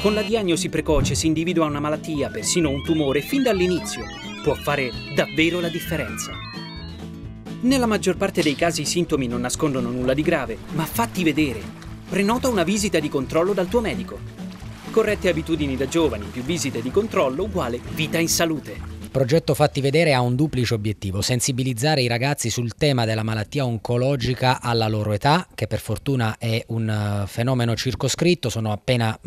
Con la diagnosi precoce si individua una malattia, persino un tumore, fin dall'inizio. Può fare davvero la differenza. Nella maggior parte dei casi i sintomi non nascondono nulla di grave, ma fatti vedere. Prenota una visita di controllo dal tuo medico. Corrette abitudini da giovani più visite di controllo uguale vita in salute. Il progetto Fatti Vedere ha un duplice obiettivo, sensibilizzare i ragazzi sul tema della malattia oncologica alla loro età, che per fortuna è un eh, fenomeno circoscritto, sono appena 1500-1800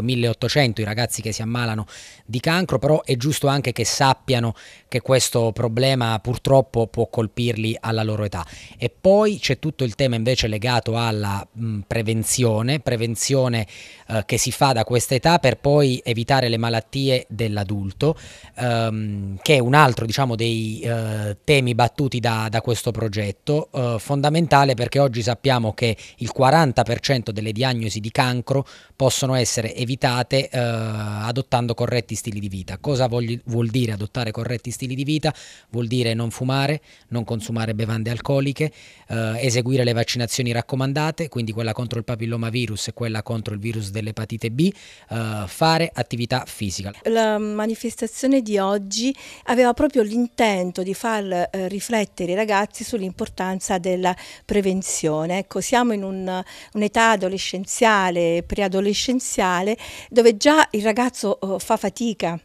mm, i ragazzi che si ammalano di cancro, però è giusto anche che sappiano che questo problema purtroppo può colpirli alla loro età. E poi c'è tutto il tema invece legato alla mh, mm, prevenzione, prevenzione eh, che si fa da questa età per poi evitare le malattie dell'adulto ehm, che è un altro diciamo, dei eh, temi battuti da, da questo progetto, eh, fondamentale perché oggi sappiamo che il 40% delle diagnosi di cancro possono essere evitate eh, adottando corretti stili di vita. Cosa vogli, vuol dire adottare corretti stili di vita? Vuol dire non fumare, non consumare bevande alcoliche, eh, eseguire le vaccinazioni raccomandate, quindi quella contro il papillomavirus e quella contro il virus dell'epatite B, eh, fare attività fisica. La manifestazione manifestazione di oggi aveva proprio l'intento di far eh, riflettere i ragazzi sull'importanza della prevenzione. Ecco, siamo in un'età un adolescenziale, preadolescenziale, dove già il ragazzo eh, fa fatica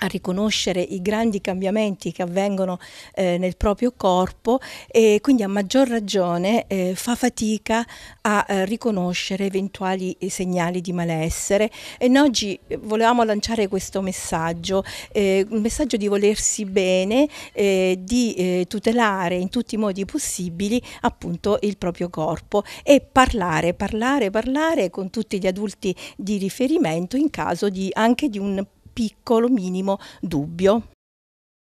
a riconoscere i grandi cambiamenti che avvengono eh, nel proprio corpo e quindi a maggior ragione eh, fa fatica a eh, riconoscere eventuali eh, segnali di malessere e noi oggi eh, volevamo lanciare questo messaggio, eh, un messaggio di volersi bene, di tutelare in tutti i modi possibili appunto il proprio corpo e parlare, parlare, parlare con tutti gli adulti di riferimento in caso di, anche di un piccolo minimo dubbio.